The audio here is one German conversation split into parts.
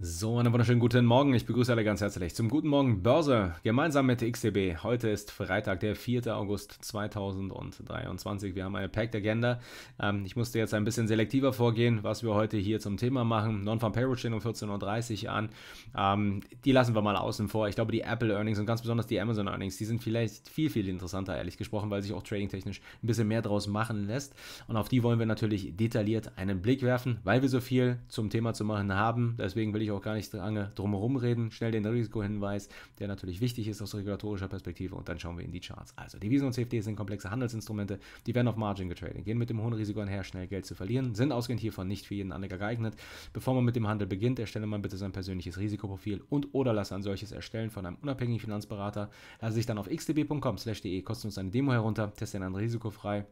So, einen wunderschönen guten Morgen. Ich begrüße alle ganz herzlich zum Guten Morgen Börse gemeinsam mit XTB. Heute ist Freitag, der 4. August 2023. Wir haben eine Packed Agenda. Ähm, ich musste jetzt ein bisschen selektiver vorgehen, was wir heute hier zum Thema machen. Non-Farm Payroll stehen um 14.30 Uhr an. Ähm, die lassen wir mal außen vor. Ich glaube, die Apple Earnings und ganz besonders die Amazon Earnings, die sind vielleicht viel, viel interessanter, ehrlich gesprochen, weil sich auch tradingtechnisch ein bisschen mehr draus machen lässt. Und auf die wollen wir natürlich detailliert einen Blick werfen, weil wir so viel zum Thema zu machen haben. Deswegen will ich ich auch gar nicht lange drumherum reden. Schnell den Risikohinweis, der natürlich wichtig ist aus regulatorischer Perspektive und dann schauen wir in die Charts. Also Devisen und CFDs sind komplexe Handelsinstrumente, die werden auf Margin getradet, gehen mit dem hohen Risiko einher, schnell Geld zu verlieren, sind ausgehend hiervon nicht für jeden Anleger geeignet. Bevor man mit dem Handel beginnt, erstelle man bitte sein persönliches Risikoprofil und oder lasse ein solches erstellen von einem unabhängigen Finanzberater. Lasse sich dann auf xdb.com/de kostenlos eine Demo herunter, teste dann risikofrei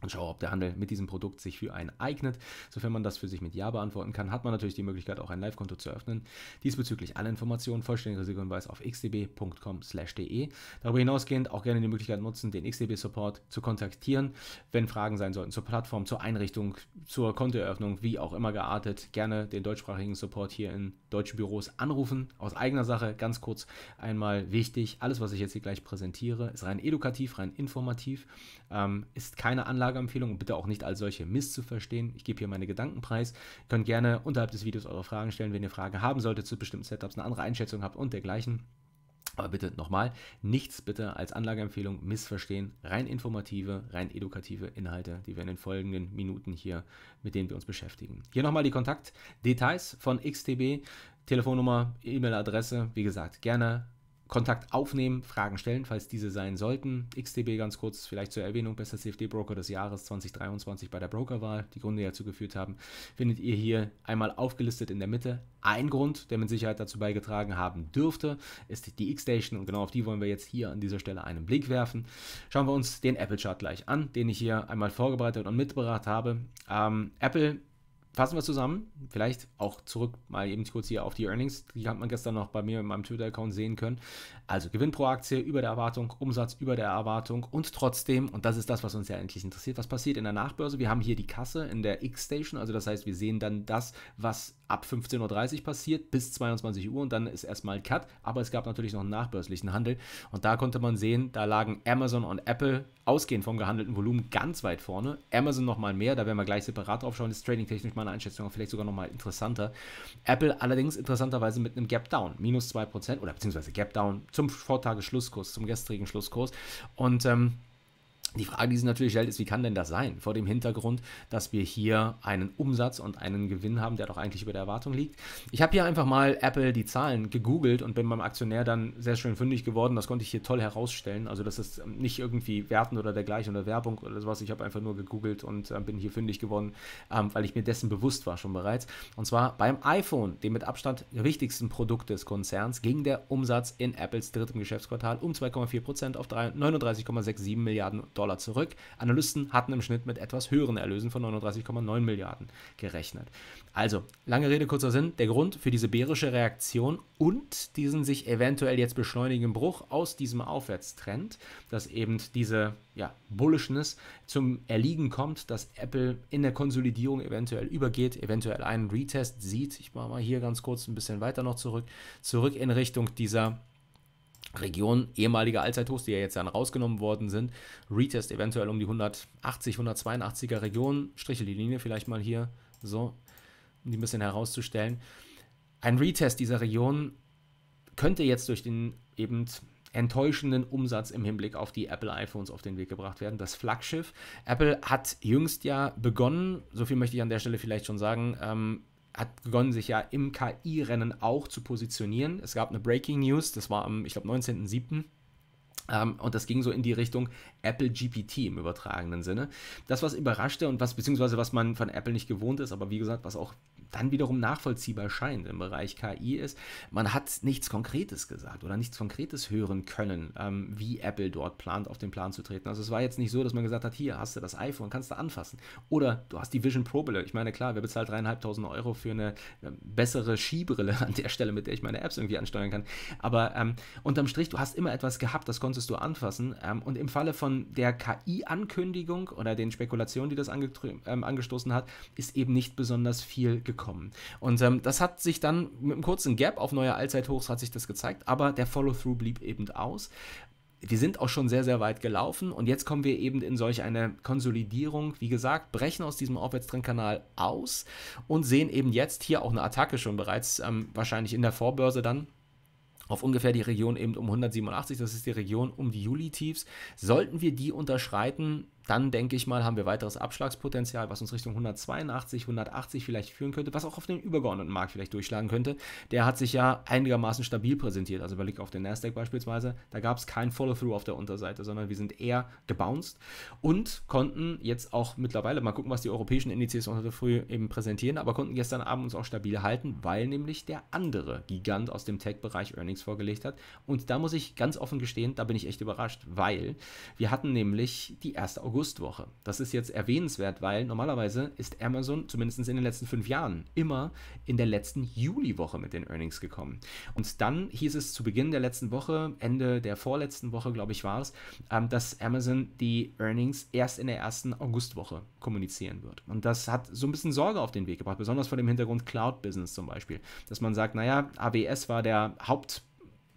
und schaue, ob der Handel mit diesem Produkt sich für einen eignet. Sofern man das für sich mit Ja beantworten kann, hat man natürlich die Möglichkeit, auch ein Live-Konto zu öffnen. Diesbezüglich alle Informationen, vollständiger Risikohinweis auf xdb.com/de. Darüber hinausgehend auch gerne die Möglichkeit nutzen, den XDB-Support zu kontaktieren, wenn Fragen sein sollten zur Plattform, zur Einrichtung, zur Kontoeröffnung, wie auch immer geartet. Gerne den deutschsprachigen Support hier in deutschen Büros anrufen. Aus eigener Sache ganz kurz einmal wichtig: Alles, was ich jetzt hier gleich präsentiere, ist rein edukativ, rein informativ, ähm, ist keine Anlage Anlageempfehlung und bitte auch nicht als solche misszuverstehen. Ich gebe hier meine Gedanken preis. Ihr könnt gerne unterhalb des Videos eure Fragen stellen, wenn ihr Fragen haben solltet zu bestimmten Setups, eine andere Einschätzung habt und dergleichen. Aber bitte nochmal, nichts bitte als Anlageempfehlung missverstehen. Rein informative, rein edukative Inhalte, die wir in den folgenden Minuten hier, mit denen wir uns beschäftigen. Hier nochmal die Kontaktdetails von XTB, Telefonnummer, E-Mail-Adresse. Wie gesagt, gerne Kontakt aufnehmen, Fragen stellen, falls diese sein sollten. XTB ganz kurz, vielleicht zur Erwähnung, bester CFD-Broker des Jahres 2023 bei der Brokerwahl, die Gründe, die dazu geführt haben, findet ihr hier einmal aufgelistet in der Mitte. Ein Grund, der mit Sicherheit dazu beigetragen haben dürfte, ist die X-Station und genau auf die wollen wir jetzt hier an dieser Stelle einen Blick werfen. Schauen wir uns den Apple-Chart gleich an, den ich hier einmal vorbereitet und mitgebracht habe. Ähm, Apple fassen wir zusammen. Vielleicht auch zurück mal eben kurz hier auf die Earnings. Die hat man gestern noch bei mir in meinem Twitter-Account sehen können. Also Gewinn pro Aktie über der Erwartung, Umsatz über der Erwartung und trotzdem, und das ist das, was uns ja endlich interessiert, was passiert in der Nachbörse? Wir haben hier die Kasse in der X-Station, also das heißt, wir sehen dann das, was ab 15.30 Uhr passiert bis 22 Uhr und dann ist erstmal Cut. Aber es gab natürlich noch einen nachbörslichen Handel und da konnte man sehen, da lagen Amazon und Apple ausgehend vom gehandelten Volumen ganz weit vorne. Amazon nochmal mehr, da werden wir gleich separat drauf schauen, ist trading technisch mal meine Einschätzung, aber vielleicht sogar nochmal interessanter. Apple allerdings interessanterweise mit einem Gap Down, minus 2% oder beziehungsweise Gap Down zum Vortageschlusskurs, zum gestrigen Schlusskurs. Und ähm, die Frage, die sich natürlich stellt, ist, wie kann denn das sein? Vor dem Hintergrund, dass wir hier einen Umsatz und einen Gewinn haben, der doch eigentlich über der Erwartung liegt. Ich habe hier einfach mal Apple die Zahlen gegoogelt und bin beim Aktionär dann sehr schön fündig geworden. Das konnte ich hier toll herausstellen. Also das ist ähm, nicht irgendwie Werten oder dergleichen oder Werbung oder sowas. Ich habe einfach nur gegoogelt und äh, bin hier fündig geworden, ähm, weil ich mir dessen bewusst war schon bereits. Und zwar beim iPhone, dem mit Abstand wichtigsten Produkt des Konzerns, ging der Umsatz in Apples drittem Geschäftsquartal um 2,4% auf 39,67 Milliarden Dollar. Dollar zurück. Analysten hatten im Schnitt mit etwas höheren Erlösen von 39,9 Milliarden gerechnet. Also, lange Rede, kurzer Sinn, der Grund für diese bärische Reaktion und diesen sich eventuell jetzt beschleunigenden Bruch aus diesem Aufwärtstrend, dass eben diese ja, Bullishness zum Erliegen kommt, dass Apple in der Konsolidierung eventuell übergeht, eventuell einen Retest sieht. Ich mache mal hier ganz kurz ein bisschen weiter noch zurück, zurück in Richtung dieser Region ehemaliger Allzeithochs, die ja jetzt dann rausgenommen worden sind. Retest eventuell um die 180, 182er Region. Striche die Linie vielleicht mal hier so, um die ein bisschen herauszustellen. Ein Retest dieser Region könnte jetzt durch den eben enttäuschenden Umsatz im Hinblick auf die Apple iPhones auf den Weg gebracht werden. Das Flaggschiff. Apple hat jüngst ja begonnen, so viel möchte ich an der Stelle vielleicht schon sagen, ähm, hat begonnen, sich ja im KI-Rennen auch zu positionieren. Es gab eine Breaking News, das war am, ich glaube, 19.07. Ähm, und das ging so in die Richtung Apple GPT im übertragenen Sinne. Das, was überraschte und was, beziehungsweise was man von Apple nicht gewohnt ist, aber wie gesagt, was auch dann wiederum nachvollziehbar scheint im Bereich KI ist, man hat nichts Konkretes gesagt oder nichts Konkretes hören können, ähm, wie Apple dort plant, auf den Plan zu treten. Also es war jetzt nicht so, dass man gesagt hat, hier hast du das iPhone, kannst du anfassen. Oder du hast die Vision Pro Brille. Ich meine, klar, wer bezahlt dreieinhalbtausend Euro für eine ähm, bessere Skibrille an der Stelle, mit der ich meine Apps irgendwie ansteuern kann. Aber ähm, unterm Strich, du hast immer etwas gehabt, das konntest konntest du anfassen. Ähm, und im Falle von der KI-Ankündigung oder den Spekulationen, die das ähm, angestoßen hat, ist eben nicht besonders viel gekommen. Und ähm, das hat sich dann mit einem kurzen Gap auf neue Allzeithochs hat sich das gezeigt, aber der Follow-through blieb eben aus wir sind auch schon sehr, sehr weit gelaufen und jetzt kommen wir eben in solch eine Konsolidierung. Wie gesagt, brechen aus diesem Aufwärtstrendkanal aus und sehen eben jetzt hier auch eine Attacke schon bereits, ähm, wahrscheinlich in der Vorbörse dann auf ungefähr die Region eben um 187, das ist die Region um die Juli-Tiefs. Sollten wir die unterschreiten, dann denke ich mal, haben wir weiteres Abschlagspotenzial, was uns Richtung 182, 180 vielleicht führen könnte, was auch auf den übergeordneten Markt vielleicht durchschlagen könnte. Der hat sich ja einigermaßen stabil präsentiert. Also überleg auf den Nasdaq beispielsweise, da gab es kein Follow-through auf der Unterseite, sondern wir sind eher gebounced und konnten jetzt auch mittlerweile mal gucken, was die europäischen Indizes heute früh eben präsentieren, aber konnten gestern Abend uns auch stabil halten, weil nämlich der andere Gigant aus dem Tech-Bereich Earnings vorgelegt hat. Und da muss ich ganz offen gestehen, da bin ich echt überrascht, weil wir hatten nämlich die erste August Augustwoche. Das ist jetzt erwähnenswert, weil normalerweise ist Amazon zumindest in den letzten fünf Jahren immer in der letzten Juliwoche mit den Earnings gekommen. Und dann hieß es zu Beginn der letzten Woche, Ende der vorletzten Woche, glaube ich, war es, ähm, dass Amazon die Earnings erst in der ersten Augustwoche kommunizieren wird. Und das hat so ein bisschen Sorge auf den Weg gebracht, besonders vor dem Hintergrund Cloud-Business zum Beispiel, dass man sagt, naja, AWS war der Haupt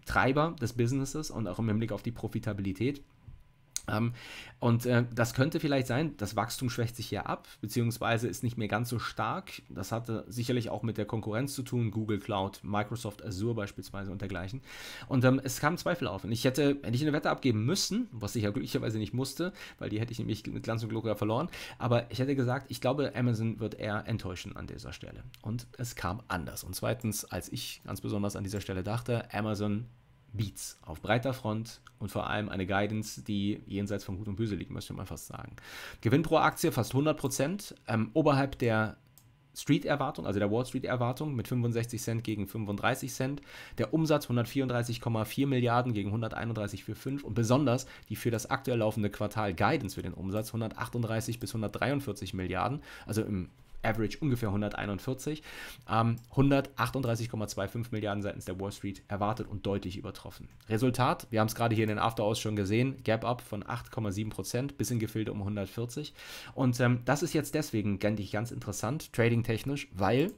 Treiber des Businesses und auch im Hinblick auf die Profitabilität. Ähm, und äh, das könnte vielleicht sein, das Wachstum schwächt sich hier ab, beziehungsweise ist nicht mehr ganz so stark. Das hatte sicherlich auch mit der Konkurrenz zu tun, Google Cloud, Microsoft Azure beispielsweise und dergleichen. Und ähm, es kamen Zweifel auf. Und ich hätte, hätte ich eine Wette abgeben müssen, was ich ja glücklicherweise nicht musste, weil die hätte ich nämlich mit Glanz und Glocke verloren. Aber ich hätte gesagt, ich glaube, Amazon wird eher enttäuschen an dieser Stelle. Und es kam anders. Und zweitens, als ich ganz besonders an dieser Stelle dachte, Amazon Beats auf breiter Front und vor allem eine Guidance, die jenseits von Gut und Böse liegt, möchte man fast sagen. Gewinn pro Aktie fast 100 Prozent, ähm, oberhalb der Street-Erwartung, also der Wall Street-Erwartung mit 65 Cent gegen 35 Cent. Der Umsatz 134,4 Milliarden gegen 131,45 und besonders die für das aktuell laufende Quartal Guidance für den Umsatz 138 bis 143 Milliarden, also im Average ungefähr 141. Ähm, 138,25 Milliarden seitens der Wall Street erwartet und deutlich übertroffen. Resultat, wir haben es gerade hier in den After-Aus schon gesehen, Gap-Up von 8,7 Prozent bis in Gefilde um 140. Und ähm, das ist jetzt deswegen, denke ich, ganz interessant, trading-technisch, weil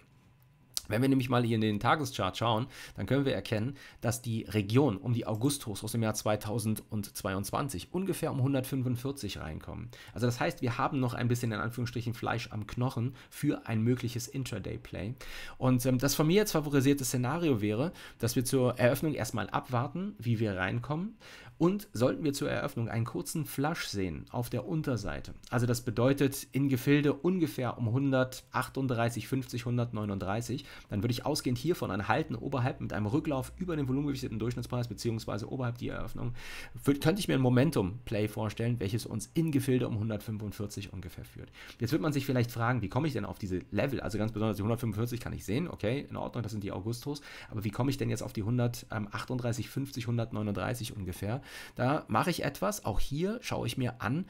wenn wir nämlich mal hier in den Tageschart schauen, dann können wir erkennen, dass die Region um die Augustus aus dem Jahr 2022 ungefähr um 145 reinkommen. Also das heißt, wir haben noch ein bisschen in Anführungsstrichen Fleisch am Knochen für ein mögliches Intraday-Play. Und ähm, das von mir jetzt favorisierte Szenario wäre, dass wir zur Eröffnung erstmal abwarten, wie wir reinkommen. Und sollten wir zur Eröffnung einen kurzen Flush sehen auf der Unterseite, also das bedeutet in Gefilde ungefähr um 138, 50, 139, dann würde ich ausgehend hiervon ein Halten oberhalb mit einem Rücklauf über den volumengewichteten Durchschnittspreis beziehungsweise oberhalb die Eröffnung, für, könnte ich mir ein Momentum-Play vorstellen, welches uns in Gefilde um 145 ungefähr führt. Jetzt wird man sich vielleicht fragen, wie komme ich denn auf diese Level? Also ganz besonders die 145 kann ich sehen, okay, in Ordnung, das sind die Augustos, aber wie komme ich denn jetzt auf die 138, 50, 139 ungefähr? Da mache ich etwas, auch hier schaue ich mir an,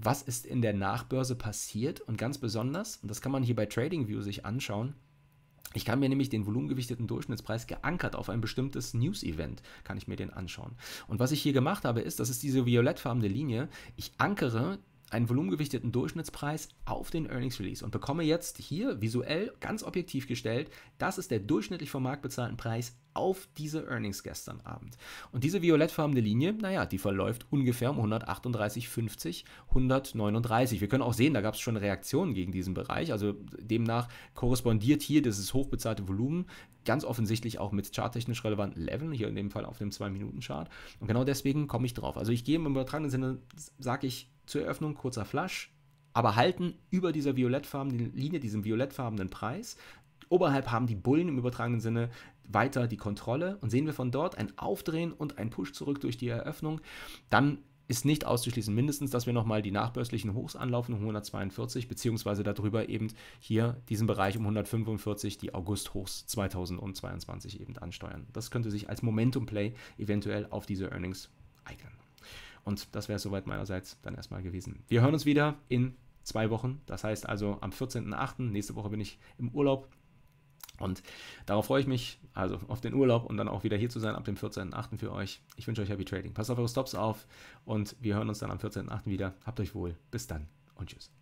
was ist in der Nachbörse passiert und ganz besonders, und das kann man hier bei TradingView sich anschauen, ich kann mir nämlich den volumengewichteten Durchschnittspreis geankert auf ein bestimmtes News-Event, kann ich mir den anschauen. Und was ich hier gemacht habe, ist, das ist diese violettfarbene Linie, ich ankere einen volumengewichteten Durchschnittspreis auf den Earnings Release und bekomme jetzt hier visuell ganz objektiv gestellt, das ist der durchschnittlich vom Markt bezahlten Preis auf diese Earnings gestern Abend. Und diese violettfarbene Linie, naja, die verläuft ungefähr um 138,50, 139. Wir können auch sehen, da gab es schon Reaktionen gegen diesen Bereich. Also demnach korrespondiert hier dieses hochbezahlte Volumen ganz offensichtlich auch mit charttechnisch relevanten Leveln, hier in dem Fall auf dem 2-Minuten-Chart. Und genau deswegen komme ich drauf. Also ich gehe im übertragenen Sinne, sage ich zur Eröffnung kurzer Flash, aber halten über dieser violettfarbenen Linie, diesem violettfarbenen Preis, Oberhalb haben die Bullen im übertragenen Sinne weiter die Kontrolle und sehen wir von dort ein Aufdrehen und ein Push zurück durch die Eröffnung, dann ist nicht auszuschließen, mindestens, dass wir nochmal die nachbörslichen Hochs anlaufen um 142, beziehungsweise darüber eben hier diesen Bereich um 145, die August-Hochs 2022 eben ansteuern. Das könnte sich als Momentum-Play eventuell auf diese Earnings eignen. Und das wäre es soweit meinerseits dann erstmal gewesen. Wir hören uns wieder in zwei Wochen. Das heißt also am 14.08. Nächste Woche bin ich im Urlaub. Und darauf freue ich mich, also auf den Urlaub und dann auch wieder hier zu sein ab dem 14.8. für euch. Ich wünsche euch Happy Trading. Passt auf eure Stops auf und wir hören uns dann am 14.8. wieder. Habt euch wohl. Bis dann und tschüss.